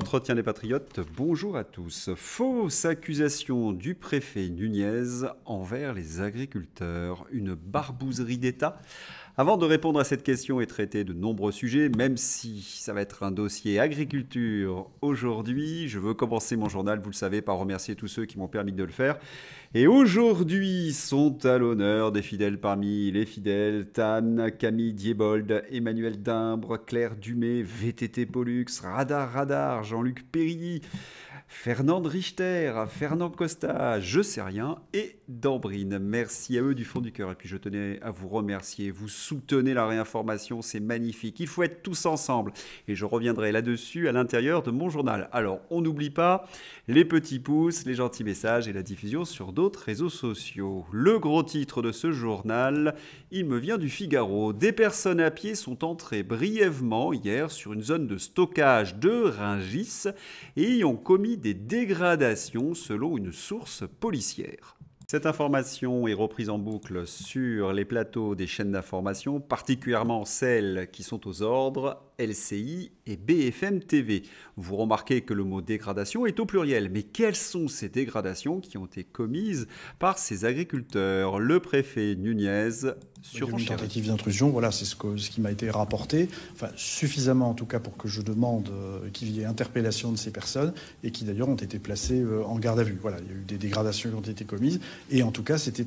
Entretien des patriotes, bonjour à tous. Fausse accusation du préfet Nunez envers les agriculteurs. Une barbouzerie d'État avant de répondre à cette question et traiter de nombreux sujets, même si ça va être un dossier agriculture aujourd'hui, je veux commencer mon journal, vous le savez, par remercier tous ceux qui m'ont permis de le faire. Et aujourd'hui sont à l'honneur des fidèles parmi les fidèles, Tan, Camille Diebold, Emmanuel Dimbre, Claire Dumay, VTT Pollux, Radar Radar, Jean-Luc Péry, Fernand Richter, Fernand Costa, je sais rien, et Dambrine. Merci à eux du fond du cœur. Et puis je tenais à vous remercier. Vous soutenez la réinformation, c'est magnifique. Il faut être tous ensemble. Et je reviendrai là-dessus à l'intérieur de mon journal. Alors on n'oublie pas les petits pouces, les gentils messages et la diffusion sur d'autres réseaux sociaux. Le gros titre de ce journal, il me vient du Figaro. Des personnes à pied sont entrées brièvement hier sur une zone de stockage de Ringis et y ont commis des dégradations selon une source policière. Cette information est reprise en boucle sur les plateaux des chaînes d'information, particulièrement celles qui sont aux ordres LCI et BFM TV. Vous remarquez que le mot dégradation est au pluriel, mais quelles sont ces dégradations qui ont été commises par ces agriculteurs Le préfet Nunez sur une tentative d'intrusion, voilà, c'est ce, qui m'a été rapporté, enfin suffisamment en tout cas pour que je demande euh, qu'il y ait interpellation de ces personnes et qui d'ailleurs ont été placées euh, en garde à vue. Voilà, il y a eu des dégradations qui ont été commises et en tout cas c'était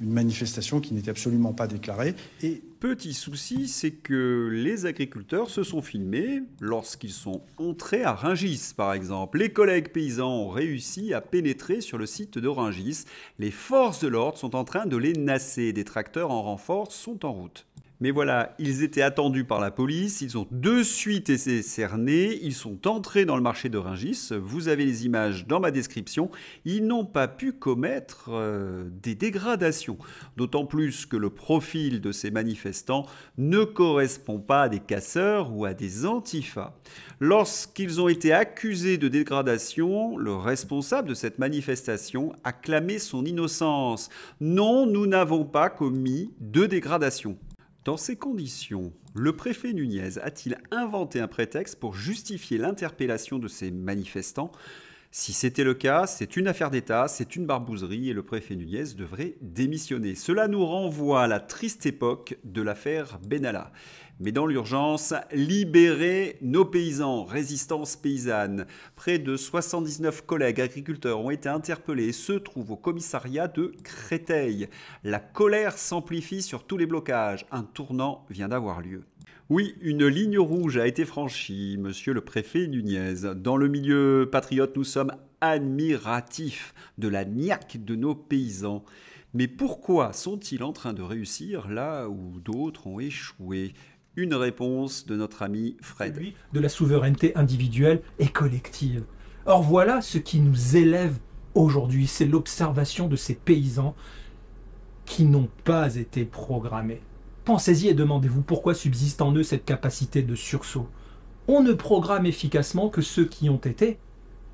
une manifestation qui n'était absolument pas déclarée et petit souci, c'est que les agriculteurs se sont filmés lorsqu'ils sont entrés à Ringis, par exemple. Les collègues paysans ont réussi à pénétrer sur le site de Ringis. Les forces de l'ordre sont en train de les nasser. Des tracteurs en renfort sont en route. Mais voilà, ils étaient attendus par la police, ils ont de suite été cernés, ils sont entrés dans le marché de Ringis, vous avez les images dans ma description, ils n'ont pas pu commettre euh, des dégradations, d'autant plus que le profil de ces manifestants ne correspond pas à des casseurs ou à des antifas. Lorsqu'ils ont été accusés de dégradation, le responsable de cette manifestation a clamé son innocence. Non, nous n'avons pas commis de dégradation. Dans ces conditions, le préfet Nunez a-t-il inventé un prétexte pour justifier l'interpellation de ces manifestants Si c'était le cas, c'est une affaire d'État, c'est une barbouzerie et le préfet Nunez devrait démissionner. Cela nous renvoie à la triste époque de l'affaire Benalla. Mais dans l'urgence, libérez nos paysans, résistance paysanne. Près de 79 collègues agriculteurs ont été interpellés et se trouvent au commissariat de Créteil. La colère s'amplifie sur tous les blocages. Un tournant vient d'avoir lieu. Oui, une ligne rouge a été franchie, monsieur le préfet Nunez. Dans le milieu patriote, nous sommes admiratifs de la niaque de nos paysans. Mais pourquoi sont-ils en train de réussir là où d'autres ont échoué une réponse de notre ami Fred. De la souveraineté individuelle et collective. Or voilà ce qui nous élève aujourd'hui, c'est l'observation de ces paysans qui n'ont pas été programmés. Pensez-y et demandez-vous pourquoi subsiste en eux cette capacité de sursaut. On ne programme efficacement que ceux qui ont été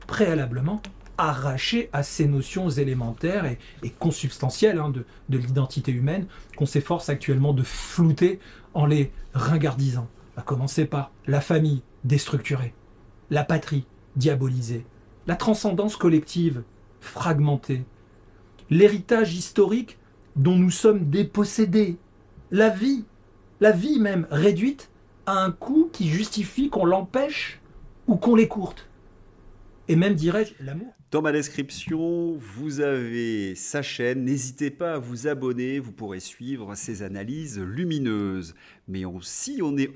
préalablement arraché à ces notions élémentaires et, consubstantielles hein, de, l'identité humaine qu'on s'efforce actuellement de flouter en les ringardisant. À commencer par la famille déstructurée, la patrie diabolisée, la transcendance collective fragmentée, l'héritage historique dont nous sommes dépossédés, la vie, la vie même réduite à un coût qui justifie qu'on l'empêche ou qu'on l'écourte. Et même, dirais-je, l'amour. Dans ma description, vous avez sa chaîne. N'hésitez pas à vous abonner, vous pourrez suivre ses analyses lumineuses. Mais, on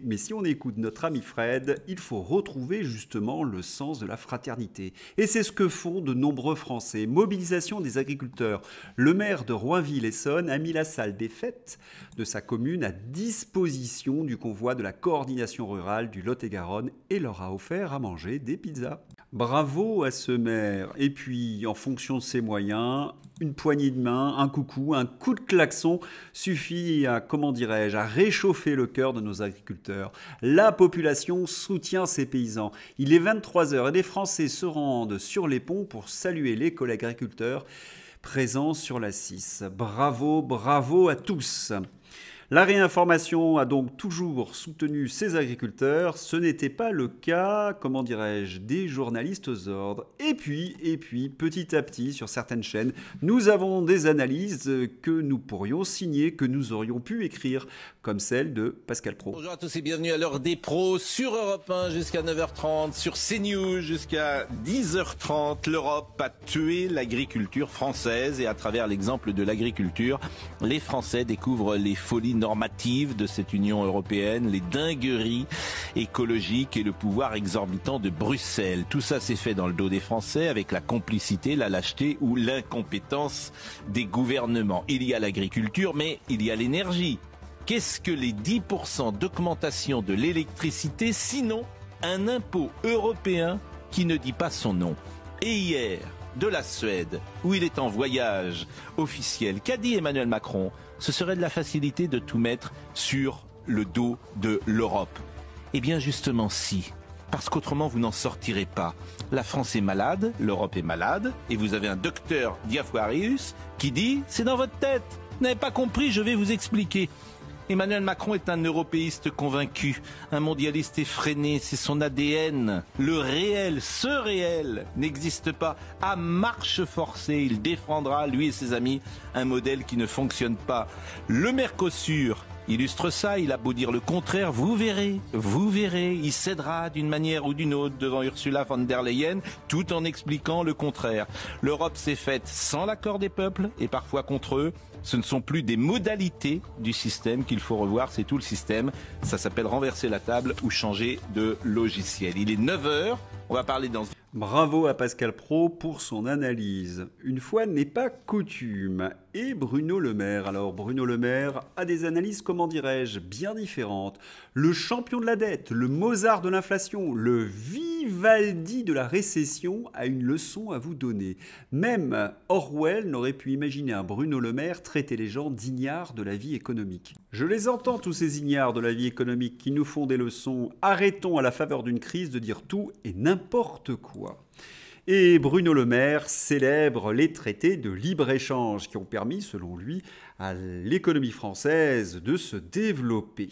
mais si on écoute notre ami Fred, il faut retrouver justement le sens de la fraternité. Et c'est ce que font de nombreux Français. Mobilisation des agriculteurs. Le maire de Roinville-Essonne a mis la salle des fêtes de sa commune à disposition du convoi de la coordination rurale du Lot-et-Garonne et leur a offert à manger des pizzas. Bravo à ce maire. Et puis, en fonction de ses moyens, une poignée de main, un coucou, un coup de klaxon suffit à, comment dirais-je, à réchauffer le cœur de nos agriculteurs. La population soutient ses paysans. Il est 23h et des Français se rendent sur les ponts pour saluer les collègues agriculteurs présents sur la 6. Bravo, bravo à tous. La réinformation a donc toujours soutenu ces agriculteurs, ce n'était pas le cas, comment dirais-je, des journalistes aux ordres. Et puis, et puis, petit à petit, sur certaines chaînes, nous avons des analyses que nous pourrions signer, que nous aurions pu écrire comme celle de Pascal Pro. Bonjour à tous et bienvenue à l'heure des pros sur Europe 1 jusqu'à 9h30, sur CNews jusqu'à 10h30. L'Europe a tué l'agriculture française et à travers l'exemple de l'agriculture, les Français découvrent les folies normatives de cette Union européenne, les dingueries écologiques et le pouvoir exorbitant de Bruxelles. Tout ça s'est fait dans le dos des Français avec la complicité, la lâcheté ou l'incompétence des gouvernements. Il y a l'agriculture, mais il y a l'énergie, Qu'est-ce que les 10% d'augmentation de l'électricité, sinon un impôt européen qui ne dit pas son nom Et hier, de la Suède, où il est en voyage officiel, qu'a dit Emmanuel Macron Ce serait de la facilité de tout mettre sur le dos de l'Europe. Eh bien justement si, parce qu'autrement vous n'en sortirez pas. La France est malade, l'Europe est malade, et vous avez un docteur Diafoirius qui dit c'est dans votre tête. Vous n'avez pas compris, je vais vous expliquer. Emmanuel Macron est un européiste convaincu, un mondialiste effréné, c'est son ADN. Le réel, ce réel, n'existe pas. À marche forcée, il défendra, lui et ses amis, un modèle qui ne fonctionne pas. Le Mercosur, illustre ça, il a beau dire le contraire, vous verrez, vous verrez, il cédera d'une manière ou d'une autre devant Ursula von der Leyen tout en expliquant le contraire. L'Europe s'est faite sans l'accord des peuples et parfois contre eux. Ce ne sont plus des modalités du système qu'il faut revoir, c'est tout le système. Ça s'appelle renverser la table ou changer de logiciel. Il est 9h, on va parler dans... Bravo à Pascal Pro pour son analyse. Une fois n'est pas coutume, et Bruno Le Maire. Alors Bruno Le Maire a des analyses, comment dirais-je, bien différentes. Le champion de la dette, le Mozart de l'inflation, le Vivaldi de la récession a une leçon à vous donner. Même Orwell n'aurait pu imaginer un Bruno Le Maire traiter les gens d'ignards de la vie économique. Je les entends tous ces ignards de la vie économique qui nous font des leçons. Arrêtons à la faveur d'une crise de dire tout et n'importe quoi. Et Bruno Le Maire célèbre les traités de libre-échange qui ont permis, selon lui, à l'économie française de se développer.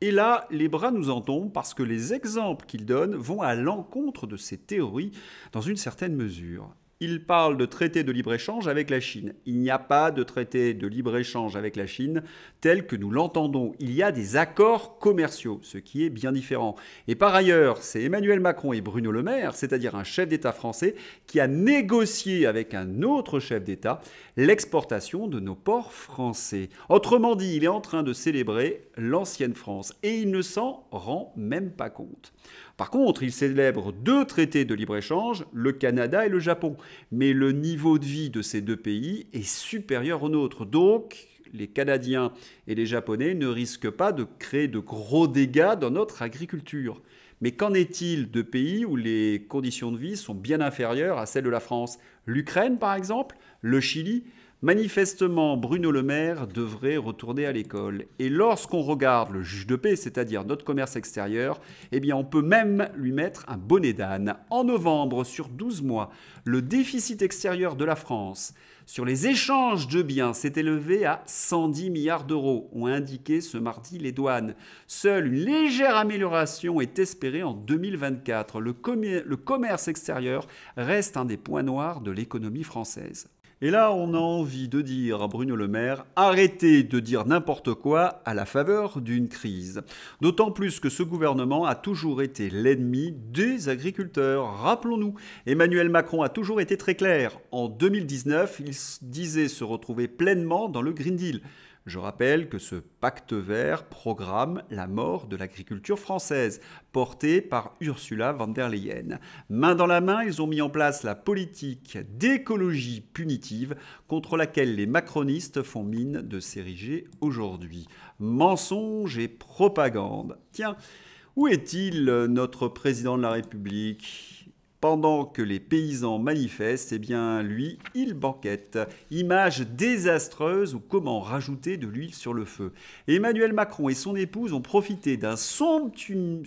Et là, les bras nous en tombent parce que les exemples qu'il donne vont à l'encontre de ces théories dans une certaine mesure il parle de traité de libre-échange avec la Chine. Il n'y a pas de traité de libre-échange avec la Chine tel que nous l'entendons. Il y a des accords commerciaux, ce qui est bien différent. Et par ailleurs, c'est Emmanuel Macron et Bruno Le Maire, c'est-à-dire un chef d'État français, qui a négocié avec un autre chef d'État l'exportation de nos ports français. Autrement dit, il est en train de célébrer l'ancienne France et il ne s'en rend même pas compte. Par contre, il célèbre deux traités de libre-échange, le Canada et le Japon. Mais le niveau de vie de ces deux pays est supérieur au nôtre. Donc, les Canadiens et les Japonais ne risquent pas de créer de gros dégâts dans notre agriculture. Mais qu'en est-il de pays où les conditions de vie sont bien inférieures à celles de la France L'Ukraine, par exemple, le Chili Manifestement, Bruno Le Maire devrait retourner à l'école. Et lorsqu'on regarde le juge de paix, c'est-à-dire notre commerce extérieur, eh bien on peut même lui mettre un bonnet d'âne. En novembre, sur 12 mois, le déficit extérieur de la France sur les échanges de biens s'est élevé à 110 milliards d'euros, ont indiqué ce mardi les douanes. Seule une légère amélioration est espérée en 2024. le commerce extérieur reste un des points noirs de l'économie française. Et là, on a envie de dire à Bruno Le Maire, arrêtez de dire n'importe quoi à la faveur d'une crise. D'autant plus que ce gouvernement a toujours été l'ennemi des agriculteurs. Rappelons-nous, Emmanuel Macron a toujours été très clair. En 2019, il disait se retrouver pleinement dans le Green Deal. Je rappelle que ce pacte vert programme la mort de l'agriculture française, portée par Ursula von der Leyen. Main dans la main, ils ont mis en place la politique d'écologie punitive contre laquelle les macronistes font mine de s'ériger aujourd'hui. Mensonge et propagande. Tiens, où est-il notre président de la République pendant que les paysans manifestent, eh bien lui, il banquette. Image désastreuse ou comment rajouter de l'huile sur le feu. Emmanuel Macron et son épouse ont profité d'un somptueux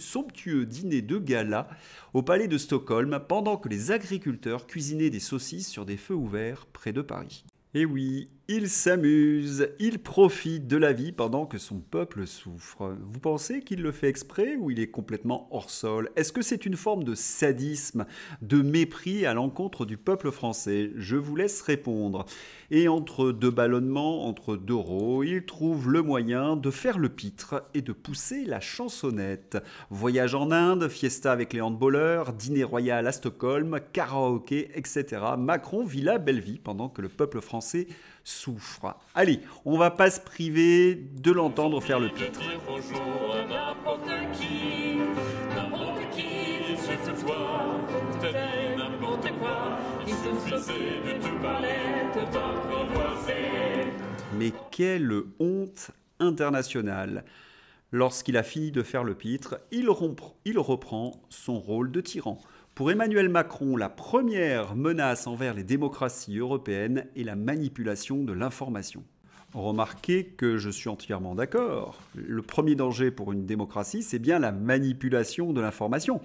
dîner de gala au palais de Stockholm pendant que les agriculteurs cuisinaient des saucisses sur des feux ouverts près de Paris. Et eh oui, il s'amuse, il profite de la vie pendant que son peuple souffre. Vous pensez qu'il le fait exprès ou il est complètement hors sol Est-ce que c'est une forme de sadisme, de mépris à l'encontre du peuple français Je vous laisse répondre et entre deux ballonnements, entre deux rôles, il trouve le moyen de faire le pitre et de pousser la chansonnette. Voyage en Inde, fiesta avec les handballeurs, dîner royal à Stockholm, karaoké, etc. Macron vit la belle vie pendant que le peuple français souffre. Allez, on va pas se priver de l'entendre faire le pitre. Mais quelle honte internationale Lorsqu'il a fini de faire le pitre, il, reprend son rôle de tyran. Pour Emmanuel Macron, la première menace envers les démocraties européennes est la manipulation de l'information. Remarquez que je suis entièrement d'accord. Le premier danger pour une démocratie, c'est bien la manipulation de l'information.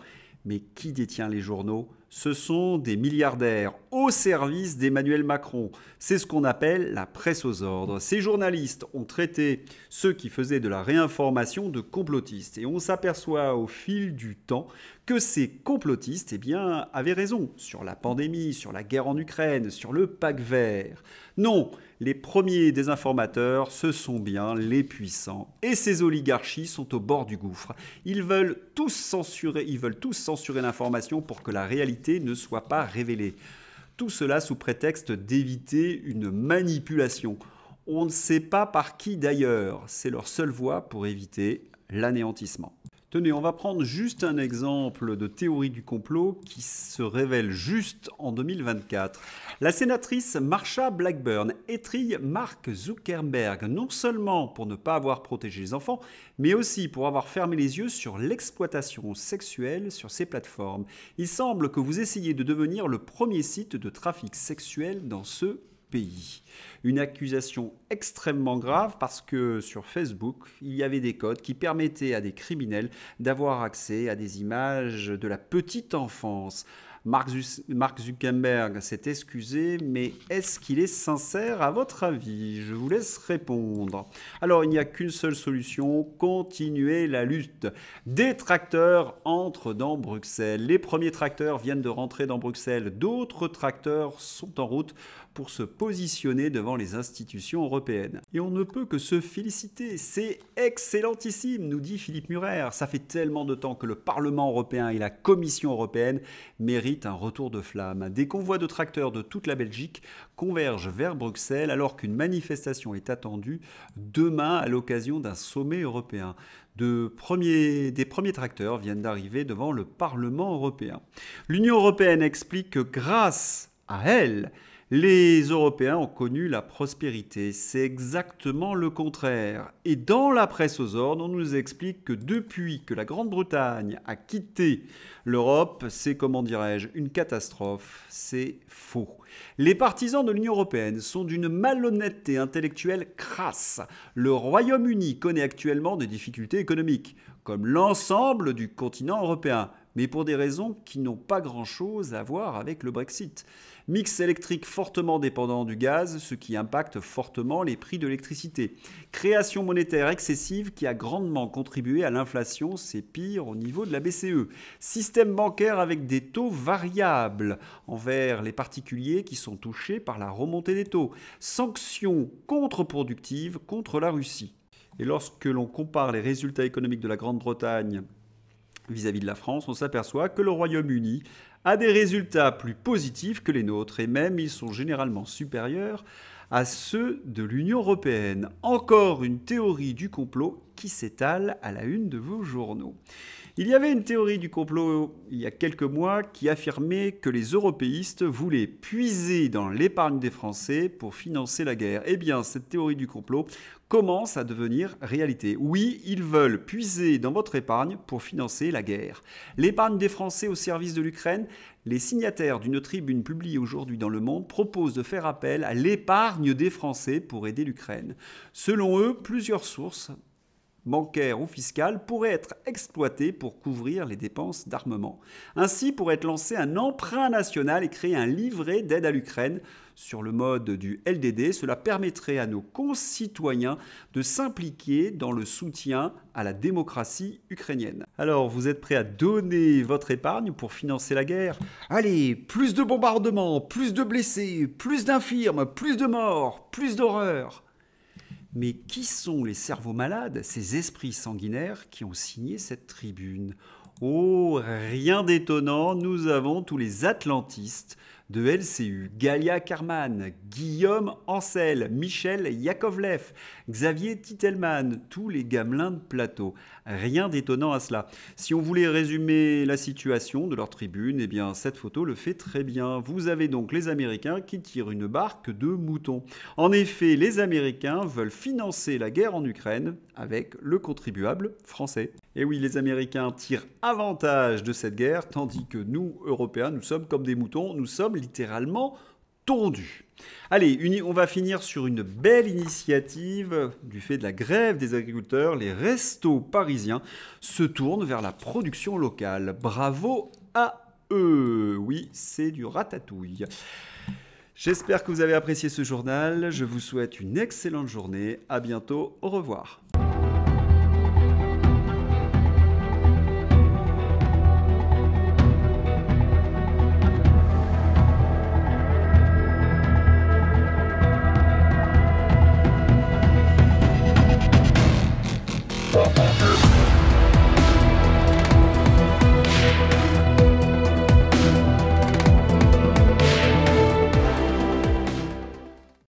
Mais qui détient les journaux ce sont des milliardaires au service d'Emmanuel Macron. C'est ce qu'on appelle la presse aux ordres. Ces journalistes ont traité ceux qui faisaient de la réinformation de complotistes. Et on s'aperçoit au fil du temps que ces complotistes eh bien, avaient raison sur la pandémie, sur la guerre en Ukraine, sur le pacte vert. Non, les premiers désinformateurs, ce sont bien les puissants. Et ces oligarchies sont au bord du gouffre. Ils veulent tous censurer, ils veulent tous censurer l'information pour que la réalité ne soit pas révélée. Tout cela sous prétexte d'éviter une manipulation. On ne sait pas par qui d'ailleurs, c'est leur seule voie pour éviter l'anéantissement. Tenez, on va prendre juste un exemple de théorie du complot qui se révèle juste en 2024. La sénatrice Marsha Blackburn étrille Mark Zuckerberg non seulement pour ne pas avoir protégé les enfants, mais aussi pour avoir fermé les yeux sur l'exploitation sexuelle sur ces plateformes. Il semble que vous essayez de devenir le premier site de trafic sexuel dans ce pays. Une accusation extrêmement grave parce que sur Facebook, il y avait des codes qui permettaient à des criminels d'avoir accès à des images de la petite enfance. Mark, Zuckerberg s'est excusé, mais est-ce qu'il est sincère à votre avis Je vous laisse répondre. Alors, il n'y a qu'une seule solution, continuer la lutte. Des tracteurs entrent dans Bruxelles. Les premiers tracteurs viennent de rentrer dans Bruxelles. D'autres tracteurs sont en route pour se positionner devant les institutions européennes. Et on ne peut que se féliciter, c'est excellentissime, nous dit Philippe Murer. Ça fait tellement de temps que le Parlement européen et la Commission européenne méritent un retour de flamme. Des convois de tracteurs de toute la Belgique convergent vers Bruxelles alors qu'une manifestation est attendue demain à l'occasion d'un sommet européen. des premiers tracteurs viennent d'arriver devant le Parlement européen. L'Union européenne explique que grâce à elle, les Européens ont connu la prospérité, c'est exactement le contraire. Et dans la presse aux ordres, on nous explique que depuis que la Grande-Bretagne a quitté l'Europe, c'est, comment dirais-je, une catastrophe. C'est faux. Les partisans de l'Union européenne sont d'une malhonnêteté intellectuelle crasse. Le Royaume-Uni connaît actuellement des difficultés économiques, comme l'ensemble du continent européen mais pour des raisons qui n'ont pas grand-chose à voir avec le Brexit. Mix électrique fortement dépendant du gaz, ce qui impacte fortement les prix de l'électricité. Création monétaire excessive qui a grandement contribué à l'inflation, c'est pire au niveau de la BCE. Système bancaire avec des taux variables envers les particuliers qui sont touchés par la remontée des taux. Sanctions contre-productives contre la Russie. Et lorsque l'on compare les résultats économiques de la Grande-Bretagne vis-à-vis de la France, on s'aperçoit que le Royaume-Uni a des résultats plus positifs que les nôtres, et même ils sont généralement supérieurs à ceux de l'Union européenne. Encore une théorie du complot qui s'étale à la une de vos journaux. Il y avait une théorie du complot il y a quelques mois qui affirmait que les européistes voulaient puiser dans l'épargne des Français pour financer la guerre. Eh bien, cette théorie du complot commence à devenir réalité. Oui, ils veulent puiser dans votre épargne pour financer la guerre. L'épargne des Français au service de l'Ukraine, les signataires d'une tribune publiée aujourd'hui dans Le Monde proposent de faire appel à l'épargne des Français pour aider l'Ukraine. Selon eux, plusieurs sources bancaire ou fiscale pourrait être exploité pour couvrir les dépenses d'armement. Ainsi pourrait être lancé un emprunt national et créer un livret d'aide à l'Ukraine sur le mode du LDD. Cela permettrait à nos concitoyens de s'impliquer dans le soutien à la démocratie ukrainienne. Alors, vous êtes prêt à donner votre épargne pour financer la guerre Allez, plus de bombardements, plus de blessés, plus d'infirmes, plus de morts, plus d'horreurs. Mais qui sont les cerveaux malades, ces esprits sanguinaires qui ont signé cette tribune Oh, rien d'étonnant, nous avons tous les atlantistes de LCU, Galia Carman, Guillaume Ancel, Michel Yakovlev, Xavier Titelman, tous les gamelins de plateau. Rien d'étonnant à cela. Si on voulait résumer la situation de leur tribune, eh bien cette photo le fait très bien. Vous avez donc les Américains qui tirent une barque de moutons. En effet, les Américains veulent financer la guerre en Ukraine avec le contribuable français. Et eh oui, les Américains tirent avantage de cette guerre, tandis que nous, Européens, nous sommes comme des moutons, nous sommes littéralement Tondu. Allez, on va finir sur une belle initiative du fait de la grève des agriculteurs. Les restos parisiens se tournent vers la production locale. Bravo à eux. Oui, c'est du ratatouille. J'espère que vous avez apprécié ce journal. Je vous souhaite une excellente journée. À bientôt. Au revoir.